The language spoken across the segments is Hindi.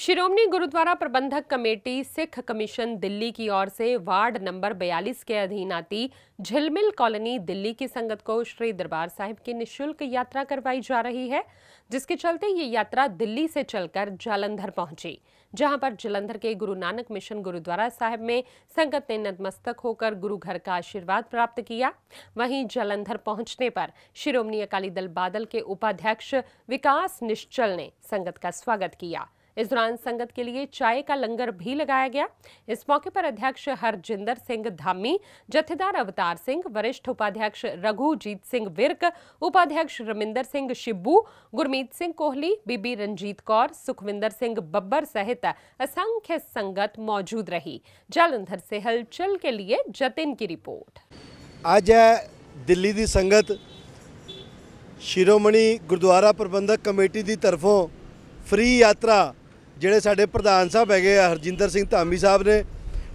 श्रोमणी गुरुद्वारा प्रबंधक कमेटी सिख कमीशन दिल्ली की ओर से वार्ड नंबर 42 के अधीन आती झिलमिल कॉलोनी दिल्ली की संगत को श्री दरबार साहिब की निशुल्क यात्रा करवाई जा रही है जिसके चलते ये यात्रा दिल्ली से चलकर जालंधर पहुंची जहां पर जालंधर के गुरु नानक मिशन गुरुद्वारा साहिब में संगत ने नतमस्तक होकर गुरु घर का आशीर्वाद प्राप्त किया वहीं जालंधर पहुंचने पर श्रोमणी अकाली दल बादल के उपाध्यक्ष विकास निश्चल ने संगत का स्वागत किया इस दौरान संगत के लिए चाय का लंगर भी लगाया गया इस मौके पर अध्यक्ष हरजिंदर सिंह धामी जथेदार अवतार सिंह वरिष्ठ उपाध्यक्ष रघुजीत सिंह विरक उपाध्यक्ष रमिंदर सिंह शिब्बू गुरमीत सिंह कोहली बीबी रंजीत कौर सुखविंदर सिंह बब्बर सहित असंख्य संगत मौजूद रही जालंधर से हलचल के लिए जतिन की रिपोर्ट आज दिल्ली की संगत शिरोमणि ਗੁਰਦੁਆਰਾ प्रबंधक कमेटी की तरफों फ्री यात्रा ਜਿਹੜੇ ਸਾਡੇ ਪ੍ਰਧਾਨ ਸਾਹਿਬ ਹੈਗੇ ਆ ਹਰਜਿੰਦਰ ਸਿੰਘ ਧਾਮੀ ਸਾਹਿਬ ਨੇ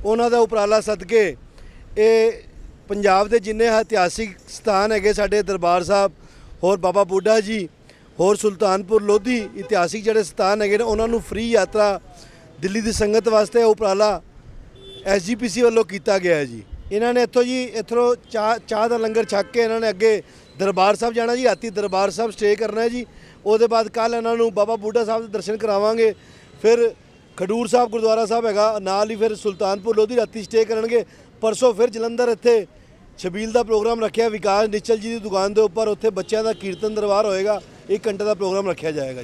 ਉਹਨਾਂ ਦਾ ਉਪਰਾਲਾ ਸਦਕੇ ਇਹ ਪੰਜਾਬ ਦੇ ਜਿੰਨੇ ਇਤਿਹਾਸਿਕ ਸਥਾਨ ਹੈਗੇ ਸਾਡੇ ਦਰਬਾਰ ਸਾਹਿਬ ਹੋਰ ਬਾਬਾ ਬੁੱਢਾ ਜੀ ਹੋਰ ਸੁਲਤਾਨਪੁਰ ਲੋਧੀ ਇਤਿਹਾਸਿਕ ਜਿਹੜੇ ਸਥਾਨ ਹੈਗੇ ਨੇ ਉਹਨਾਂ ਨੂੰ ਫ੍ਰੀ ਯਾਤਰਾ ਦਿੱਲੀ ਦੀ ਸੰਗਤ ਵਾਸਤੇ ਉਪਰਾਲਾ ਐਸਜੀਪੀਸੀ ਵੱਲੋਂ ਕੀਤਾ ਗਿਆ ਹੈ ਜੀ ਇਹਨਾਂ ਨੇ ਇੱਥੋਂ ਜੀ ਇੱਥੋਂ ਚਾਹ ਦਾ ਲੰਗਰ ਛੱਕ ਕੇ ਇਹਨਾਂ ਨੇ ਅੱਗੇ ਦਰਬਾਰ ਸਾਹਿਬ ਜਾਣਾ ਜੀ ਰਾਤੀ ਦਰਬਾਰ ਸਾਹਿਬ ਸਟੇ ਕਰਨਾ ਜੀ ਉਹਦੇ ਬਾਅਦ ਕੱਲ ਇਹਨਾਂ ਨੂੰ ਬਾਬਾ ਬੁੱਢਾ ਸਾਹਿਬ ਦੇ ਦਰਸ਼ਨ ਕਰਾਵਾਂਗੇ ਫਿਰ ਖਡੂਰ ਸਾਹਿਬ ਗੁਰਦੁਆਰਾ ਸਾਹਿਬ ਹੈਗਾ ਨਾਲ ਹੀ ਫਿਰ ਸੁਲਤਾਨਪੁਰ ਲੋਧੀ ਰਾਤੀ ਸਟੇ ਕਰਨਗੇ ਪਰਸੋਂ ਫਿਰ ਜਲੰਧਰ ਇੱਥੇ ਛਬੀਲ ਦਾ ਪ੍ਰੋਗਰਾਮ ਰੱਖਿਆ ਵਿਕਾਸ ਨਿਚਲ ਜੀ ਦੀ ਦੁਕਾਨ ਦੇ ਉੱਪਰ ਉੱਥੇ ਬੱਚਿਆਂ ਦਾ ਕੀਰਤਨ ਦਰਬਾਰ ਹੋਏਗਾ 1 ਘੰਟੇ ਦਾ ਪ੍ਰੋਗਰਾਮ ਰੱਖਿਆ ਜਾਏਗਾ